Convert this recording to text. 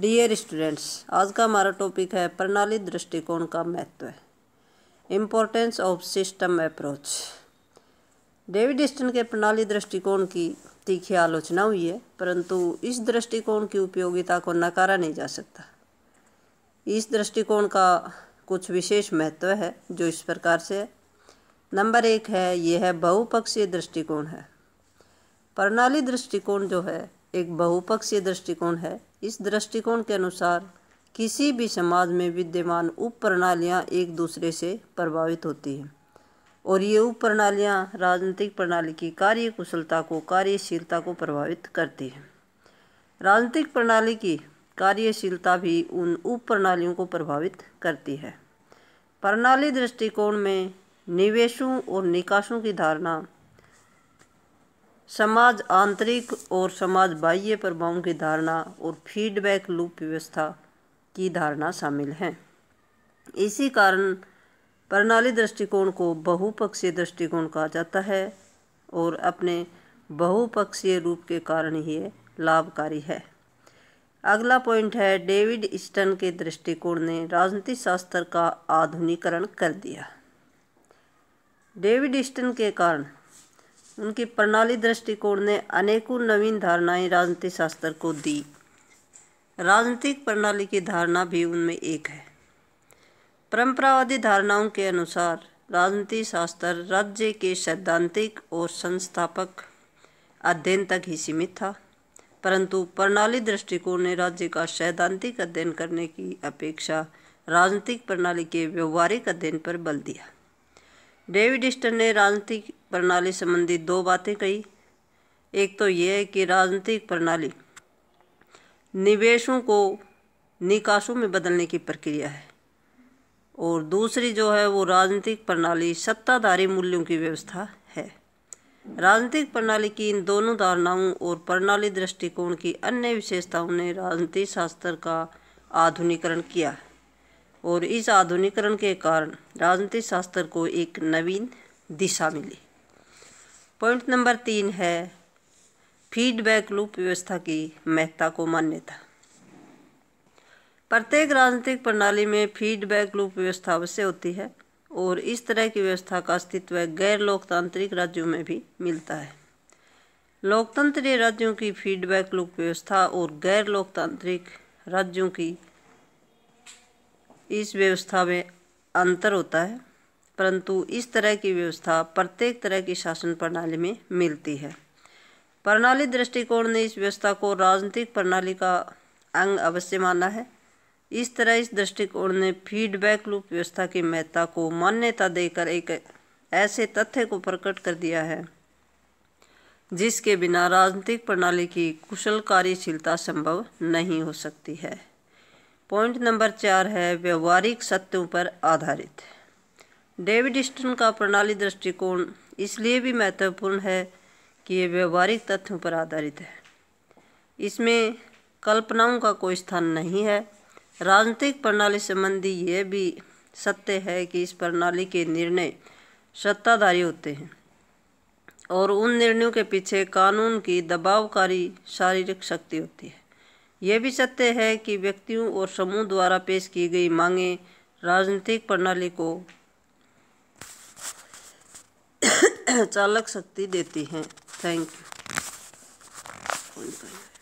dear students आज का हमारा टॉपिक है प्रणाली दृष्टिकोण का महत्व importance of system approach David Easton के प्रणाली दृष्टिकोण की तीखी आलोचना हुई है परंतु इस दृष्टिकोण की उपयोगिता को नकारा नहीं जा सकता इस दृष्टिकोण का कुछ विशेष महत्व है जो इस प्रकार से है नंबर एक है यह है बहुपक्षीय दृष्टिकोण है प्रणाली दृष्टिकोण जो है एक बहुपक्षीय दृष्टिकोण है इस दृष्टिकोण के अनुसार किसी भी समाज में विद्यमान उप प्रणालियाँ एक दूसरे से प्रभावित होती हैं और ये उप प्रणालियाँ राजनीतिक प्रणाली की कार्यकुशलता को कार्यशीलता को प्रभावित करती हैं राजनीतिक प्रणाली की कार्यशीलता भी उन उप प्रणालियों को प्रभावित करती है प्रणाली दृष्टिकोण में निवेशों और निकासों की धारणा समाज आंतरिक और समाज बाह्य प्रभावों की धारणा और फीडबैक लूप व्यवस्था की धारणा शामिल हैं इसी कारण प्रणाली दृष्टिकोण को बहुपक्षीय दृष्टिकोण कहा जाता है और अपने बहुपक्षीय रूप के कारण ही लाभकारी है अगला पॉइंट है डेविड स्टन के दृष्टिकोण ने राजनीति शास्त्र का आधुनिकरण कर दिया डेविड स्टन के कारण उनकी प्रणाली दृष्टिकोण ने अनेकों नवीन धारणाएं राजनीति शास्त्र को दी राजनीतिक प्रणाली की धारणा भी उनमें एक है परंपरावादी धारणाओं के अनुसार राजनीति शास्त्र राज्य के सैद्धांतिक और संस्थापक अध्ययन तक ही सीमित था परंतु प्रणाली दृष्टिकोण ने राज्य का सैद्धांतिक अध्ययन करने की अपेक्षा राजनीतिक प्रणाली के व्यवहारिक अध्ययन पर बल दिया डेविड स्टन ने राजनीतिक प्रणाली संबंधी दो बातें कही एक तो यह है कि राजनीतिक प्रणाली निवेशों को निकासों में बदलने की प्रक्रिया है और दूसरी जो है वो राजनीतिक प्रणाली सत्ताधारी मूल्यों की व्यवस्था है राजनीतिक प्रणाली की इन दोनों धारणाओं और प्रणाली दृष्टिकोण की अन्य विशेषताओं ने राजनीति शास्त्र का आधुनिकरण किया और इस आधुनिकरण के कारण राजनीति शास्त्र को एक नवीन दिशा मिली पॉइंट नंबर तीन है फीडबैक लूप व्यवस्था की महत्ता को मान्यता प्रत्येक राजनीतिक प्रणाली में फीडबैक लूप व्यवस्था अवश्य होती है और इस तरह की व्यवस्था का अस्तित्व गैर लोकतांत्रिक राज्यों में भी मिलता है लोकतंत्रीय राज्यों की फीडबैक लूप व्यवस्था और गैर लोकतांत्रिक राज्यों की इस व्यवस्था में अंतर होता है परंतु इस तरह की व्यवस्था प्रत्येक तरह की शासन प्रणाली में मिलती है प्रणाली दृष्टिकोण ने इस व्यवस्था को राजनीतिक प्रणाली का अंग अवश्य माना है इस तरह इस दृष्टिकोण ने फीडबैक लूप व्यवस्था की महत्ता को मान्यता देकर एक ऐसे तथ्य को प्रकट कर दिया है जिसके बिना राजनीतिक प्रणाली की कुशल कार्यशीलता संभव नहीं हो सकती है पॉइंट नंबर चार है व्यवहारिक सत्यों पर आधारित डेविड स्टन का प्रणाली दृष्टिकोण इसलिए भी महत्वपूर्ण है कि ये व्यवहारिक तथ्यों पर आधारित है इसमें कल्पनाओं का कोई स्थान नहीं है राजनीतिक प्रणाली संबंधी यह भी सत्य है कि इस प्रणाली के निर्णय सत्ताधारी होते हैं और उन निर्णयों के पीछे कानून की दबावकारी शारीरिक शक्ति होती है यह भी सत्य है कि व्यक्तियों और समूह द्वारा पेश की गई मांगें राजनीतिक प्रणाली को चालक शक्ति देती हैं थैंक यू